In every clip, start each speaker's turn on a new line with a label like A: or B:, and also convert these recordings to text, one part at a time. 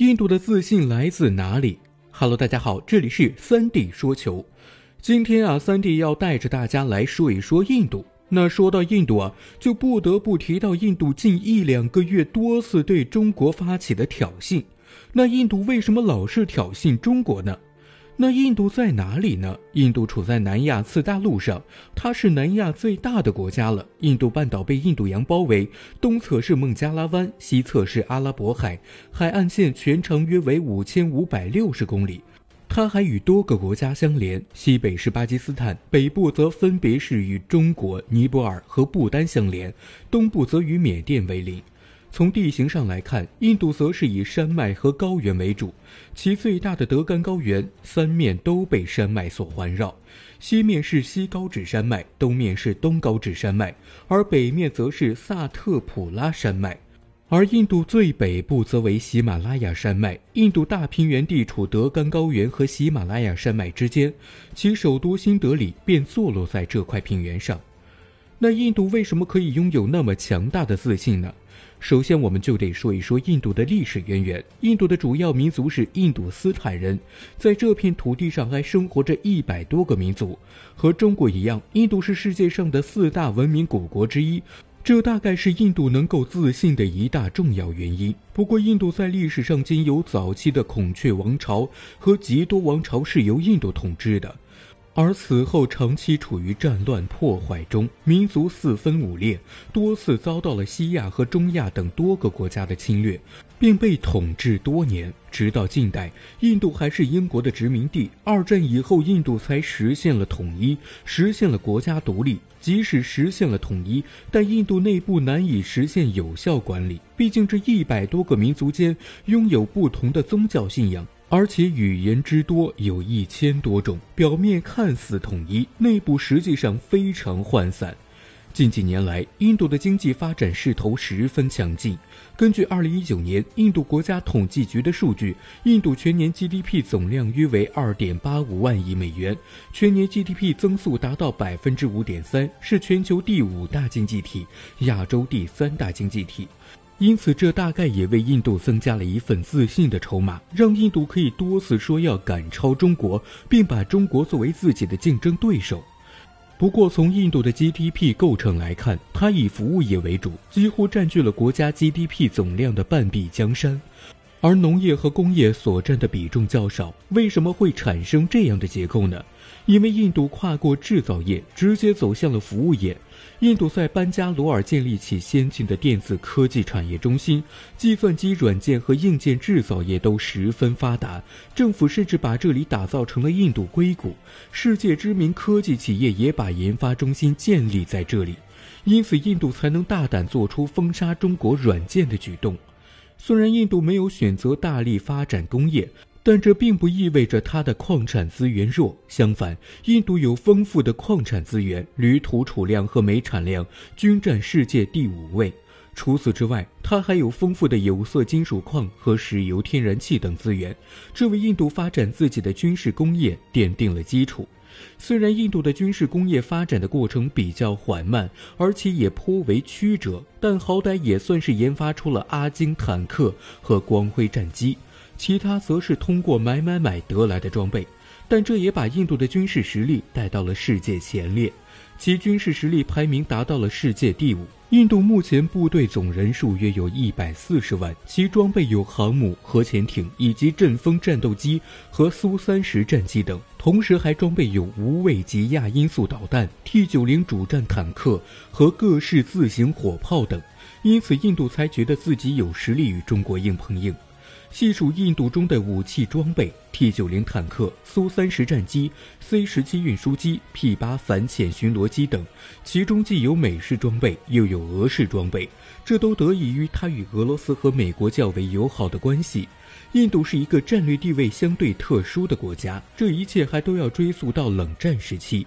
A: 印度的自信来自哪里？Hello，大家好，这里是三弟说球。今天啊，三弟要带着大家来说一说印度。那说到印度啊，就不得不提到印度近一两个月多次对中国发起的挑衅。那印度为什么老是挑衅中国呢？那印度在哪里呢？印度处在南亚次大陆上，它是南亚最大的国家了。印度半岛被印度洋包围，东侧是孟加拉湾，西侧是阿拉伯海，海岸线全长约为五千五百六十公里。它还与多个国家相连，西北是巴基斯坦，北部则分别是与中国、尼泊尔和不丹相连，东部则与缅甸为邻。从地形上来看，印度则是以山脉和高原为主，其最大的德干高原三面都被山脉所环绕，西面是西高止山脉，东面是东高止山脉，而北面则是萨特普拉山脉。而印度最北部则为喜马拉雅山脉。印度大平原地处德干高原和喜马拉雅山脉之间，其首都新德里便坐落在这块平原上。那印度为什么可以拥有那么强大的自信呢？首先，我们就得说一说印度的历史渊源。印度的主要民族是印度斯坦人，在这片土地上还生活着一百多个民族。和中国一样，印度是世界上的四大文明古国之一，这大概是印度能够自信的一大重要原因。不过，印度在历史上仅有早期的孔雀王朝和吉多王朝是由印度统治的。而此后长期处于战乱破坏中，民族四分五裂，多次遭到了西亚和中亚等多个国家的侵略，并被统治多年。直到近代，印度还是英国的殖民地。二战以后，印度才实现了统一，实现了国家独立。即使实现了统一，但印度内部难以实现有效管理，毕竟这一百多个民族间拥有不同的宗教信仰。而且语言之多有一千多种，表面看似统一，内部实际上非常涣散。近几年来，印度的经济发展势头十分强劲。根据二零一九年印度国家统计局的数据，印度全年 GDP 总量约为二点八五万亿美元，全年 GDP 增速达到百分之五点三，是全球第五大经济体，亚洲第三大经济体。因此，这大概也为印度增加了一份自信的筹码，让印度可以多次说要赶超中国，并把中国作为自己的竞争对手。不过，从印度的 GDP 构成来看，它以服务业为主，几乎占据了国家 GDP 总量的半壁江山。而农业和工业所占的比重较少，为什么会产生这样的结构呢？因为印度跨过制造业，直接走向了服务业。印度在班加罗尔建立起先进的电子科技产业中心，计算机软件和硬件制造业都十分发达。政府甚至把这里打造成了印度硅谷，世界知名科技企业也把研发中心建立在这里，因此印度才能大胆做出封杀中国软件的举动。虽然印度没有选择大力发展工业，但这并不意味着它的矿产资源弱。相反，印度有丰富的矿产资源，铝土储量和煤产量均占世界第五位。除此之外，它还有丰富的有色金属矿和石油、天然气等资源，这为印度发展自己的军事工业奠定了基础。虽然印度的军事工业发展的过程比较缓慢，而且也颇为曲折，但好歹也算是研发出了阿金坦克和光辉战机，其他则是通过买买买得来的装备。但这也把印度的军事实力带到了世界前列。其军事实力排名达到了世界第五。印度目前部队总人数约有一百四十万，其装备有航母、核潜艇以及阵风战斗机和苏三十战机等，同时还装备有无畏级亚音速导弹、T 九零主战坦克和各式自行火炮等，因此印度才觉得自己有实力与中国硬碰硬。细数印度中的武器装备，T 九零坦克、苏三十战机、C 十七运输机、P 八反潜巡逻机等，其中既有美式装备，又有俄式装备，这都得益于它与俄罗斯和美国较为友好的关系。印度是一个战略地位相对特殊的国家，这一切还都要追溯到冷战时期。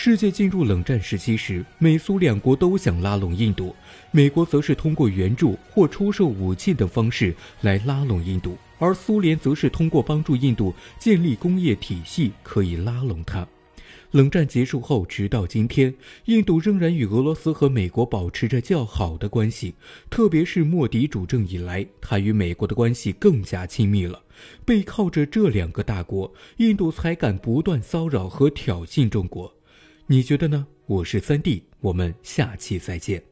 A: 世界进入冷战时期时，美苏两国都想拉拢印度。美国则是通过援助或出售武器等方式来拉拢印度，而苏联则是通过帮助印度建立工业体系可以拉拢它。冷战结束后，直到今天，印度仍然与俄罗斯和美国保持着较好的关系，特别是莫迪主政以来，他与美国的关系更加亲密了。背靠着这两个大国，印度才敢不断骚扰和挑衅中国。你觉得呢？我是三弟，我们下期再见。